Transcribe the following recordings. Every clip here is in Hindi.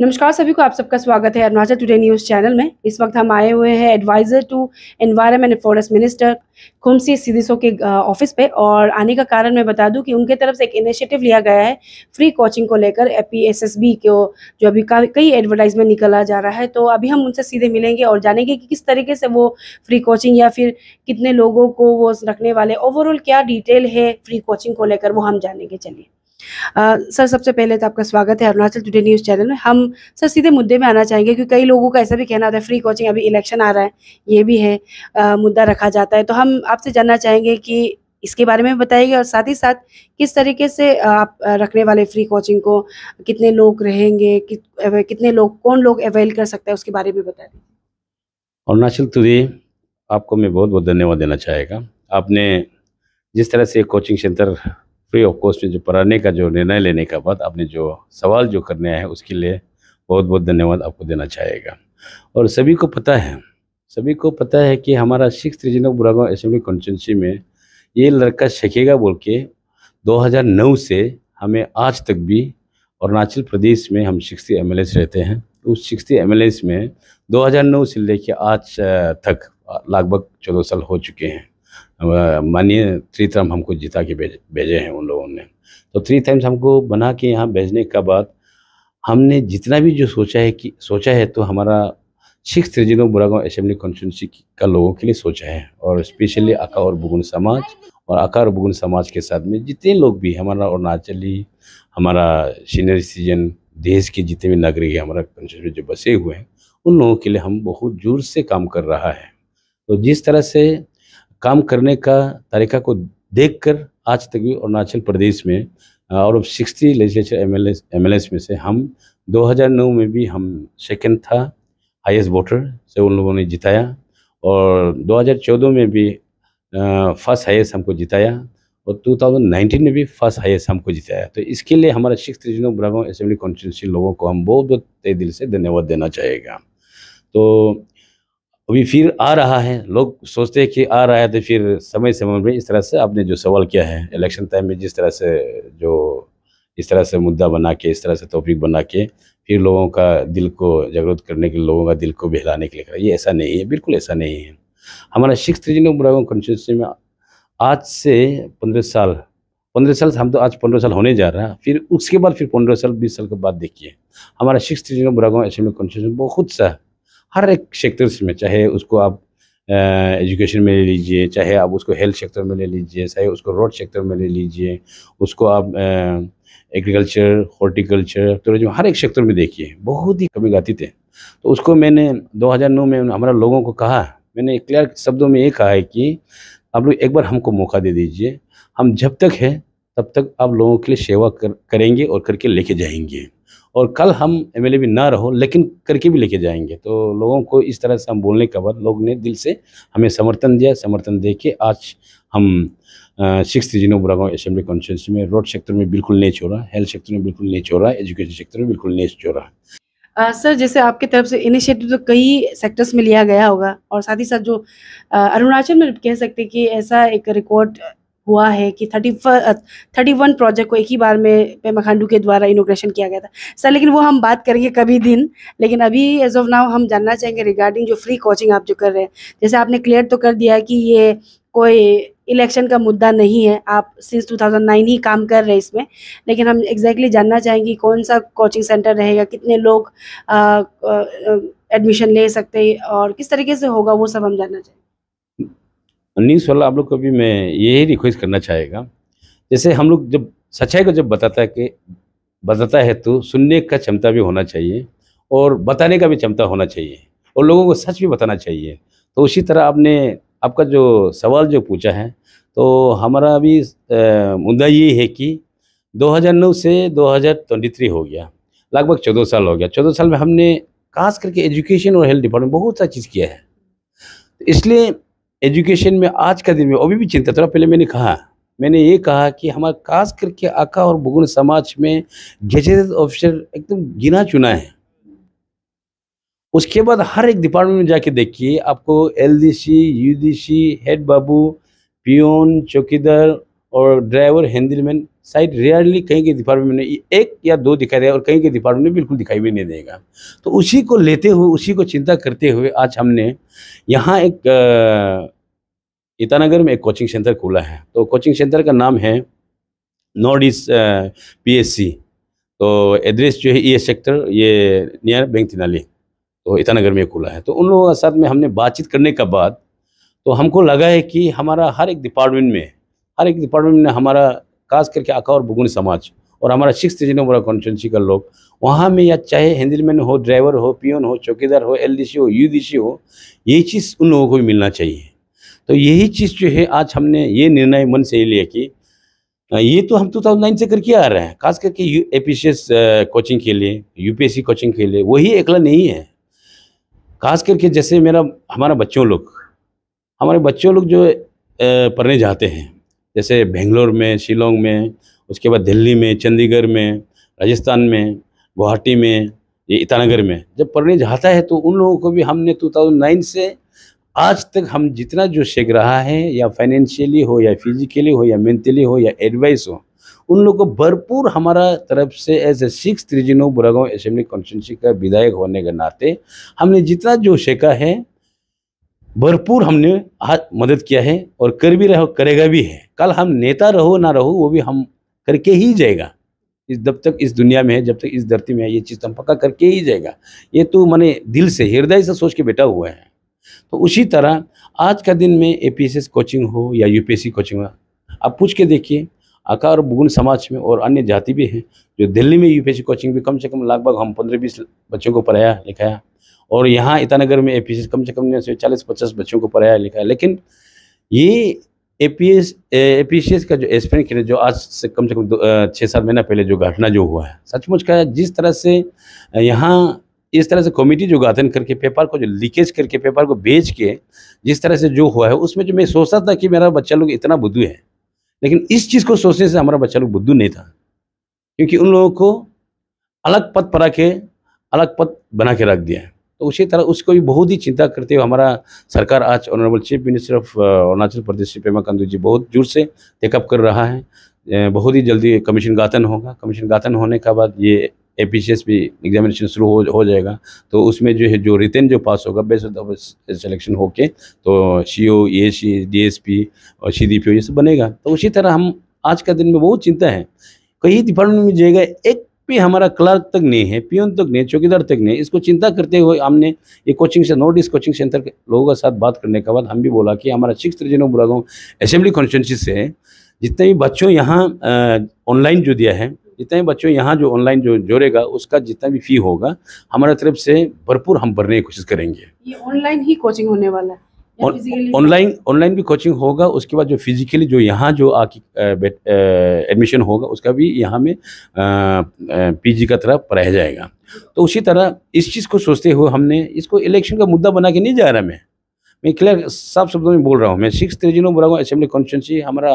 नमस्कार सभी को आप सबका स्वागत है अरुणाचल टुडे न्यूज़ चैनल में इस वक्त हम आए हुए हैं adviser to environment and forest minister खुमसी सिदिसो के ऑफिस पे और आने का कारण मैं बता दूं कि उनके तरफ से एक इनिशिएटिव लिया गया है फ्री कोचिंग को लेकर ए पी को जो अभी कई एडवर्टाइजमेंट निकला जा रहा है तो अभी हम उनसे सीधे मिलेंगे और जानेंगे कि किस तरीके से वो फ्री कोचिंग या फिर कितने लोगों को वो रखने वाले ओवरऑल क्या डिटेल है फ्री कोचिंग को लेकर वो हम जानेंगे चलिए आ, सर सबसे पहले तो आपका स्वागत है अरुणाचल टुडे न्यूज़ चैनल में हम सर सीधे मुद्दे में आना चाहेंगे क्योंकि कई लोगों का ऐसा भी कहना होता है फ्री कोचिंग अभी इलेक्शन आ रहा है ये भी है आ, मुद्दा रखा जाता है तो हम आपसे जानना चाहेंगे कि इसके बारे में बताइए और साथ ही साथ किस तरीके से आप रखने वाले फ्री कोचिंग को कितने लोग रहेंगे कि, कितने लोग कौन लोग अवेल कर सकते हैं उसके बारे में बताए अरुणाचल टुडे आपको मैं बहुत बहुत धन्यवाद देना चाहेगा आपने जिस तरह से coaching centre free of cost में जो पढ़ाने का जो निर्णय लेने का बाद आपने जो सवाल जो करने आए हैं उसके लिए बहुत बहुत धन्यवाद आपको देना चाहेगा और सभी को पता है सभी को पता है कि हमारा सिक्स बुरा बुरागांव असेंबली कॉन्स्टिटेंसी में ये लड़का सीखेगा बोल के नौ से हमें आज तक भी अरुणाचल प्रदेश में हम सिक्सटी एम रहते हैं उस सिक्सटी एम में 2009 से लेकर आज तक लगभग चौदह साल हो चुके हैं मानिए थ्री टाइम हमको जिता के भेज भेजे हैं उन लोगों ने तो थ्री टाइम्स हमको बना के यहाँ भेजने का बाद हमने जितना भी जो सोचा है कि सोचा है तो हमारा six regional Buragaon assembly constituency का लोगों के लिए सोचा है और स्पेशली अका और बुगुन समाज और अका और बुगुन समाज के साथ में जितने लोग भी हमारा अरुणाचली हमारा सीनियर सिटीजन देश के जितने भी नागरिक हैं हमारा कॉन्स्टिट्यूंसी जो बसे हुए हैं उन लोगों के लिए हम बहुत जोर से काम कर रहा है तो जिस तरह से काम करने का तरीका को देखकर आज तक भी अरुणाचल प्रदेश में और अब सिक्सटी लेजिस्लेचर एम एल में से हम 2009 में भी हम सेकंड था हाईएस्ट वोटर से उन लोगों ने जिताया और 2014 में भी फर्स्ट हाईएस्ट हमको जिताया और 2019 में भी फर्स्ट हाईएस्ट हमको जिताया तो इसके लिए हमारा six regional Buragaon assembly constituency लोगों को हम बहुत बहुत तय दिल से धन्यवाद देना चाहेगा तो अभी फिर आ रहा है लोग सोचते हैं कि आ रहा है तो फिर समय समय में इस तरह से आपने जो सवाल किया है इलेक्शन टाइम में जिस तरह से जो इस तरह से मुद्दा बना के इस तरह से टॉपिक बना के फिर लोगों का दिल को जागरूक करने के लिए लोगों का दिल को बहलाने के लिए कर ये ऐसा नहीं है बिल्कुल ऐसा नहीं है हमारा सिक्स रीजन बुरागो कॉन्स्टिट्यूंसी में आज से पंद्रह साल पंद्रह साल हम तो आज पंद्रह साल होने जा रहा है फिर उसके बाद फिर पंद्रह साल बीस साल के बाद देखिए हमारा six region Burago assembly constitution बहुत सा हर एक सेक्टर में चाहे उसको आप एजुकेशन में ले लीजिए चाहे आप उसको हेल्थ सेक्टर में ले लीजिए चाहे उसको रोड सेक्टर में ले लीजिए उसको आप एग्रीकल्चर हॉर्टिकल्चर टूरिज्म हर एक सेक्टर में देखिए बहुत ही कमी गाती थे तो उसको मैंने 2009 में हमारा लोगों को कहा मैंने क्लियर शब्दों में ये कहा है कि आप लोग एक बार हमको मौका दे दीजिए हम जब तक है तब तक आप लोगों के लिए सेवा कर, करेंगे और करके लेके जाएंगे और कल हम एम एल भी ना रहो लेकिन करके भी लेके जाएंगे तो लोगों को इस तरह से हम बोलने के बाद लोग ने दिल से हमें समर्थन दिया समर्थन दे के आज हम सिक्स जिनो बुरागांव असेंबली कॉन्फ्रेंस में रोड सेक्टर में बिल्कुल नहीं छोड़ा हेल्थ सेक्टर में बिल्कुल नहीं छोड़ा एजुकेशन सेक्टर में बिल्कुल नहीं छोड़ा आ, सर जैसे आपके तरफ से इनिशिएटिव तो कई सेक्टर्स में लिया गया होगा और साथ ही साथ जो अरुणाचल में कह सकते हैं कि ऐसा एक रिकॉर्ड हुआ है कि थर्टी थर्टी वन प्रोजेक्ट को एक ही बार में पेमा खांडू के द्वारा इनोग्रेशन किया गया था सर लेकिन वो हम बात करेंगे कभी दिन लेकिन अभी एज ऑफ नाउ हम जानना चाहेंगे रिगार्डिंग जो फ्री कोचिंग आप जो कर रहे हैं जैसे आपने क्लियर तो कर दिया कि ये कोई इलेक्शन का मुद्दा नहीं है आप सिंस 2009 ही काम कर रहे हैं इसमें लेकिन हम एग्जैक्टली exactly जानना चाहेंगे कौन सा कोचिंग सेंटर रहेगा कितने लोग एडमिशन ले सकते हैं और किस तरीके से होगा वो सब हम जानना चाहेंगे न्यूज़ वाला आप लोग को भी मैं यही रिक्वेस्ट करना चाहेगा जैसे हम लोग जब सच्चाई को जब बताता है कि बताता है तो सुनने का क्षमता भी होना चाहिए और बताने का भी क्षमता होना चाहिए और लोगों को सच भी बताना चाहिए तो उसी तरह आपने आपका जो सवाल जो पूछा है तो हमारा भी मुद्दा ये है कि 2009 से 2023 हो गया लगभग चौदह साल हो गया चौदह साल में हमने खास करके एजुकेशन और हेल्थ डिपार्टमेंट बहुत सारी चीज़ किया है इसलिए एजुकेशन में आज का दिन में अभी भी चिंता थोड़ा पहले मैंने कहा मैंने ये कहा कि हमारा खास करके आका और बुगुन समाज में गेजेटेड ऑफिसर एकदम गिना चुना है उसके बाद हर एक डिपार्टमेंट में जाके देखिए आपको एलडीसी यूडीसी हेड बाबू पियोन चौकीदार और ड्राइवर हैंडलमैन शायद रेयरली कहीं के डिपार्टमेंट में एक या दो दिखाई देगा और कहीं के डिपार्टमेंट में बिल्कुल दिखाई भी नहीं देगा तो उसी को लेते हुए उसी को चिंता करते हुए आज हमने यहाँ एक ईटानगर में एक कोचिंग सेंटर खोला है तो कोचिंग सेंटर का नाम है नॉर्थ ईस्ट पी तो एड्रेस जो है e ये सेक्टर ये नियर बैंक तिनाली तो ईटानगर में खुला है तो उन लोगों के साथ में हमने बातचीत करने के बाद तो हमको लगा है कि हमारा हर एक डिपार्टमेंट में हर एक डिपार्टमेंट में हमारा खास करके आका और बुगुनी समाज और हमारा सिक्स रिजनेबल कॉन्स्टिटेंसी का लोग वहाँ में या चाहे हैंडलमैन हो ड्राइवर हो पियोन हो चौकीदार हो एलडीसी हो यूडीसी हो यही चीज़ उन लोगों को भी मिलना चाहिए तो यही चीज़ जो है आज हमने ये निर्णय मन से लिया कि ये तो हम 2009 से करके आ रहे हैं खास करके यू ए कोचिंग के लिए यूपीएससी कोचिंग के लिए वही एकला नहीं है खास करके जैसे मेरा हमारा बच्चों लोग हमारे बच्चों लोग जो पढ़ने जाते हैं जैसे बेंगलोर में शिलोंग में उसके बाद दिल्ली में चंडीगढ़ में राजस्थान में गुवाहाटी में ये ईटानगर में जब पढ़ने जाता है तो उन लोगों को भी हमने 2009 से आज तक हम जितना जो सीख रहा है या फाइनेंशियली हो या फिजिकली हो या मेंटली हो या एडवाइस हो उन लोगों को भरपूर हमारा तरफ से एज ए सिक्स त्रिजिनो बुरागांव असेंबली कॉन्स्टिट्यूंसी का विधायक होने के नाते हमने जितना जो सीखा है भरपूर हमने मदद किया है और कर भी रहे करेगा भी है कल हम नेता रहो ना रहो वो भी हम करके ही जाएगा इस जब तक इस दुनिया में है जब तक इस धरती में है ये चीज़ तो हम पक्का करके ही जाएगा ये तो मैंने दिल से हृदय से सोच के बैठा हुआ है तो उसी तरह आज का दिन में ए कोचिंग हो या यू कोचिंग हो आप पूछ के देखिए आका और बुगुन समाज में और अन्य जाति भी हैं जो दिल्ली में यू कोचिंग भी कम से कम लगभग हम पंद्रह बीस बच्चों को पढ़ाया लिखाया और यहाँ ईटानगर में ए कम से कम ने चालीस पचास बच्चों को पढ़ाया लिखाया लेकिन ये A P S A P C S का जो एक्सपेरियंस है जो आज से कम से कम छः सात महीना पहले जो घटना जो हुआ है सचमुच का जिस तरह से यहाँ इस तरह से कमेटी जो गठन करके पेपर को जो लीकेज करके पेपर को बेच के जिस तरह से जो हुआ है उसमें जो मैं सोचता था कि मेरा बच्चा लोग इतना बुद्धू है लेकिन इस चीज़ को सोचने से हमारा बच्चा लोग बुद्धू नहीं था क्योंकि उन लोगों को अलग पद पर के अलग पद बना के रख दिया है तो उसी तरह उसको भी बहुत ही चिंता करते हुए हमारा सरकार आज honourable chief minister of Arunachal Pradesh Shri Pema Khandu ji बहुत जोर से टेकअप कर रहा है बहुत ही जल्दी कमीशन गातन होगा कमीशन गातन होने के बाद ये ए भी एग्जामिनेशन शुरू हो, हो जाएगा तो उसमें जो है जो रिटर्न जो पास होगा बेस्ट ऑफ सिलेक्शन होके तो C O A C D S P और सी डी पी ओ ये सब बनेगा तो उसी तरह हम आज का दिन में बहुत चिंता है कई डिपार्टमेंट में जाएगा एक भी हमारा क्लर्क तक नहीं है पियन तक नहीं चौकीदार तक नहीं इसको चिंता करते हुए हमने ये कोचिंग से नॉर्थ ईस्ट कोचिंग सेंटर के लोगों के साथ बात करने के बाद हम भी बोला कि हमारा सिक्स बुरा बुरागांव असेंबली कॉन्स्टिटेंसी से जितने भी बच्चों यहाँ ऑनलाइन जो दिया है जितने बच्चों यहाँ जो ऑनलाइन जो जोड़ेगा उसका जितना भी फी होगा हमारे तरफ से भरपूर हम भरने की कोशिश करेंगे ये ऑनलाइन ही कोचिंग होने वाला है ऑनलाइन ऑनलाइन भी कोचिंग होगा उसके बाद जो फिजिकली जो यहाँ जो आके एडमिशन होगा उसका भी यहाँ में पीजी का तरह पढ़ाया जाएगा तो उसी तरह इस चीज़ को सोचते हुए हमने इसको इलेक्शन का मुद्दा बना के नहीं जा रहा मैं मैं क्लियर साफ शब्दों में बोल रहा हूँ मैं सिक्स थ्री बोल रहा हूँ असेंबली कॉन्स्टिट्यूंसी हमारा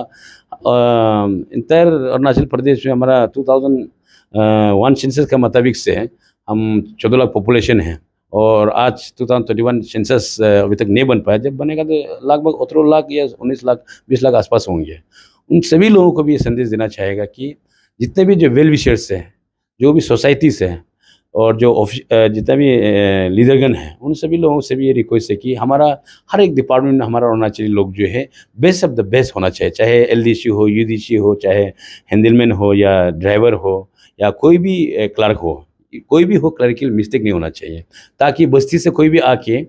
इंटायर अरुणाचल प्रदेश में हमारा टू थाउजेंड वन सेंसस के मुताबिक से है हम चौदह लाख पॉपुलेशन है और आज two thousand twenty one census अभी तक नहीं बन पाया जब बनेगा तो लगभग उतरो लाख या उन्नीस लाख बीस लाख आसपास होंगे उन सभी लोगों को भी ये संदेश देना चाहेगा कि जितने भी जो वेल विशर्स हैं जो भी सोसाइटीज़ हैं और जो ऑफिस जितना भी लीडरगन हैं उन सभी लोगों से भी ये रिक्वेस्ट है कि हमारा हर एक डिपार्टमेंट में हमारा होना चाहिए लोग जो है बेस्ट ऑफ द बेस्ट होना चाहिए चाहे एल हो यू हो चाहे हैंडलमैन हो या ड्राइवर हो या कोई भी क्लर्क हो कोई भी हो क्लरिकल मिस्टेक नहीं होना चाहिए ताकि बस्ती से कोई भी आके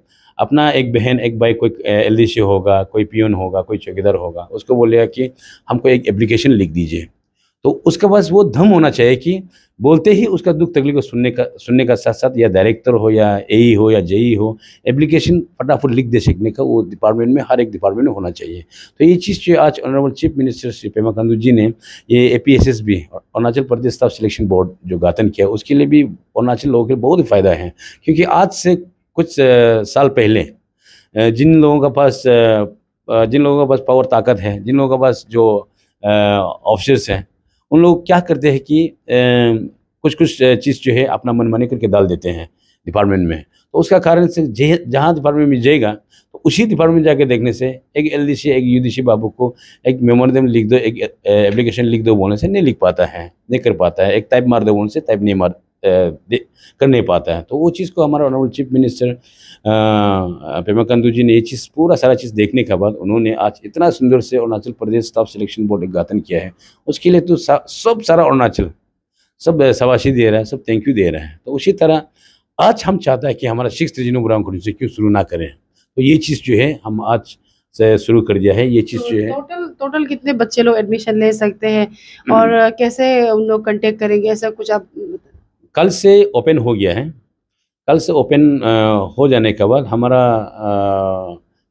अपना एक बहन एक भाई कोई एल होगा कोई पियन होगा कोई चौकीदार होगा उसको बोलेगा कि हमको एक एप्लीकेशन लिख दीजिए तो उसके पास वो धम होना चाहिए कि बोलते ही उसका दुख तकलीफ को सुनने का सुनने का साथ साथ या डायरेक्टर हो या ए e हो या जे e हो एप्लीकेशन फटाफट लिख दे सीखने का वो डिपार्टमेंट में हर एक डिपार्टमेंट में होना चाहिए तो ये चीज़ जो आज honourable chief minister Shri Pema Khandu ji ने ये A P S S B Arunachal Pradesh staff selection board जो गठन किया उसके लिए भी अरुणाचल लोगों के लिए बहुत ही फ़ायदा है क्योंकि आज से कुछ साल पहले जिन लोगों के पास जिन लोगों के पास पावर ताकत है जिन लोगों के पास जो ऑफिसर्स हैं उन लोग क्या करते हैं कि कुछ कुछ चीज़ जो है अपना मनमानी करके डाल देते हैं डिपार्टमेंट में तो उसका कारण से जहाँ डिपार्टमेंट में जाएगा तो उसी डिपार्टमेंट जाके देखने से एक एल डी सी एक यू डी सी बाबू को एक मेमोरेंडम लिख दो एक एप्लीकेशन लिख दो बोलने से नहीं लिख पाता है नहीं कर पाता है एक टाइप मार दो बोलने से टाइप नहीं मार कर नहीं पाता है तो वो चीज़ को हमारा honourable chief minister Pema Khandu ji ने ये चीज़ पूरा सारा चीज़ देखने के बाद उन्होंने आज इतना सुंदर से Arunachal Pradesh staff selection board उद्घाटन किया है उसके लिए तो सब सारा अरुणाचल सब शाबाशी दे रहा है सब थैंक यू दे रहा है तो उसी तरह आज हम चाहता है कि हमारा सिक्स रिजनू ब्राउन कॉलेज क्यों शुरू ना करें तो ये चीज़ जो है हम आज से शुरू कर दिया है ये चीज़ जो है टोटल टोटल कितने बच्चे लोग एडमिशन ले सकते हैं और हम्म। कैसे उन लोग कंटेक्ट करेंगे ऐसा कुछ आप कल से ओपन हो गया है कल से ओपन हो जाने के बाद हमारा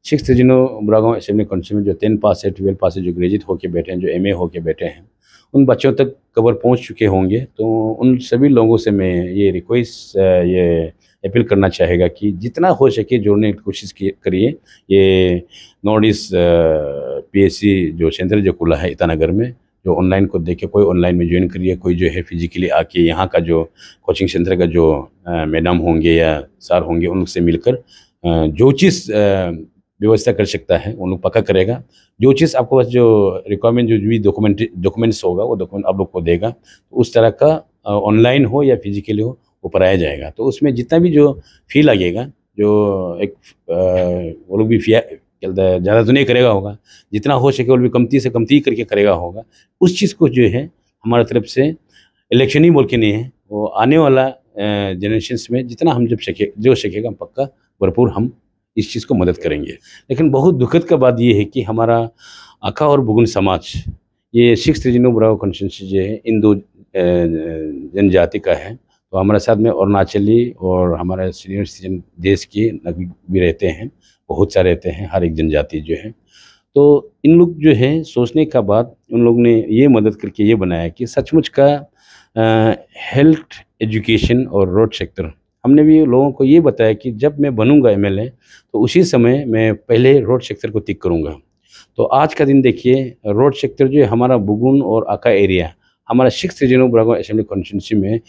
सिक्स जिनो बुरागांव असेंबली कॉन्स्टिट्यूशन में जो टेन पास है ट्वेल्व पास है जो ग्रेजुएट होके बैठे हैं जो एम होके बैठे हैं उन बच्चों तक कवर पहुंच चुके होंगे तो उन सभी लोगों से मैं ये रिक्वेस्ट ये अपील करना चाहेगा कि जितना हो सके जोड़ने की कोशिश करिए ये नॉर्थ ईस्ट पी जो सेंटर जो खुला है ईटानगर में जो ऑनलाइन को देखे कोई ऑनलाइन में ज्वाइन करिए कोई जो है फिजिकली आके यहाँ का जो कोचिंग सेंटर का जो मैडम होंगे या सर होंगे उनसे मिलकर जो चीज़ व्यवस्था कर सकता है उन लोग पक्का करेगा जो चीज़ आपको पास जो रिक्वायरमेंट जो भी डॉक्यूमेंट डॉक्यूमेंट्स होगा वो डॉक्यूमेंट आप लोग को देगा तो उस तरह का ऑनलाइन हो या फिजिकली हो वो पढ़ाया जाएगा तो उसमें जितना भी जो फी लगेगा जो एक आ, वो लोग भी चलता ज़्यादा तो नहीं करेगा होगा जितना हो सके और भी कमती से कमती करके करेगा होगा उस चीज़ को जो है हमारे तरफ से इलेक्शन ही बोल के नहीं है वो आने वाला जनरेशन में जितना हम जब सके जो सकेगा हम पक्का भरपूर हम इस चीज़ को मदद करेंगे लेकिन बहुत दुखद का बात ये है कि हमारा आका और बुगुन समाज ये सिक्स रिजनो बुराव कॉन्स्टिट्यूंसी जो है इन दो जनजाति का है तो हमारे साथ में अरुणाचली और हमारे सीनियर सिटीजन देश के नगरी भी रहते हैं बहुत सारे रहते हैं हर एक जनजाति जो है तो इन लोग जो है सोचने का बाद उन लोग ने ये मदद करके ये बनाया कि सचमुच का हेल्थ एजुकेशन और रोड सेक्टर हमने भी लोगों को ये बताया कि जब मैं बनूंगा एमएलए तो उसी समय मैं पहले रोड सेक्टर को तिक करूंगा तो आज का दिन देखिए रोड सेक्टर जो है हमारा बुगुन और आका एरिया हमारा six regional Burago assembly constituency में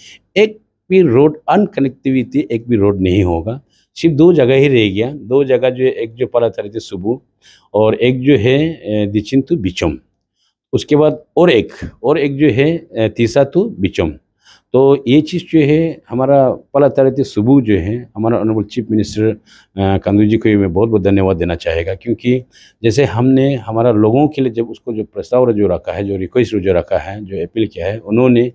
एक भी रोड अनकनेक्टिविटी एक भी रोड नहीं होगा सिर्फ दो जगह ही रह गया दो जगह जो एक जो पला था सुबह और एक जो है दिचिन तो बिचम उसके बाद और एक और एक जो है तीसरा तो बिचम तो ये चीज़ जो है हमारा पला तरह सुबह जो है हमारा honourable chief minister Khandu ji को मैं बहुत बहुत धन्यवाद देना चाहेगा क्योंकि जैसे हमने हमारा लोगों के लिए जब उसको जो प्रस्ताव जो रखा है जो रिक्वेस्ट जो रखा है जो अपील किया है उन्होंने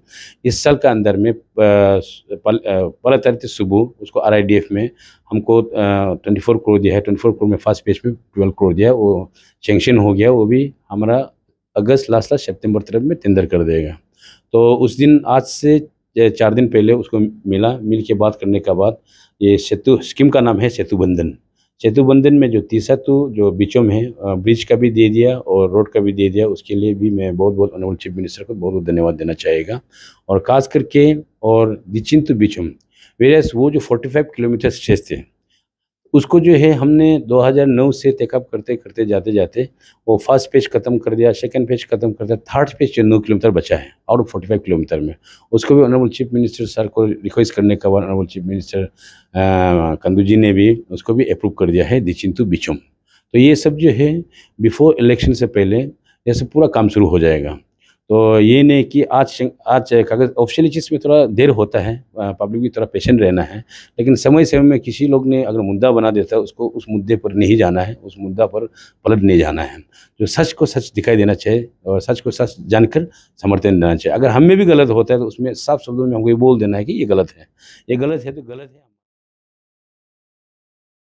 इस साल के अंदर में पला तरह सुबह उसको आर में हमको ट्वेंटी फोर करोड़ दिया है ट्वेंटी फोर करोड़ में फर्स्ट पेज में ट्वेल्व करोड़ दिया वो सेंक्शन हो गया वो भी हमारा अगस्त लास्ट लास्ट सितंबर तरफ में टेंडर कर देगा तो उस दिन आज से चार दिन पहले उसको मिला मिल के बात करने के बाद ये सेतु स्कीम का नाम है सेतु बंधन सेतु बंधन में जो तीसरा तो जो बीचों में ब्रिज का भी दे दिया और रोड का भी दे दिया उसके लिए भी मैं बहुत बहुत ऑनरेबल चीफ मिनिस्टर को बहुत बहुत धन्यवाद देना चाहेगा और खास करके और दिचिंतु बीचों वेरियस वो जो फाइव किलोमीटर स्ट्रेस थे उसको जो है हमने 2009 से टेकअप करते करते जाते जाते वो फर्स्ट पेज ख़त्म कर दिया सेकंड पेज ख़त्म कर दिया थर्ड पेज जो नौ किलोमीटर बचा है out of forty five kilometre में उसको भी ऑनरेबल चीफ मिनिस्टर सर को रिक्वेस्ट करने के बाद honourable chief minister Khandu ji ने भी उसको भी अप्रूव कर दिया है दिचिंतु बिचम तो ये सब जो है बिफोर इलेक्शन से पहले ये सब पूरा काम शुरू हो जाएगा तो ये नहीं कि आज आज कागज ऑफिशियली चीज़ में थोड़ा देर होता है पब्लिक भी थोड़ा पेशेंट रहना है लेकिन समय समय में किसी लोग ने अगर मुद्दा बना देता है उसको उस मुद्दे पर नहीं जाना है उस मुद्दा पर पलट नहीं जाना है जो सच को सच दिखाई देना चाहिए और सच को सच जानकर समर्थन देना चाहिए अगर हमें भी गलत होता है तो उसमें साफ शब्दों में हमको ये बोल देना है कि ये गलत है ये गलत है तो गलत है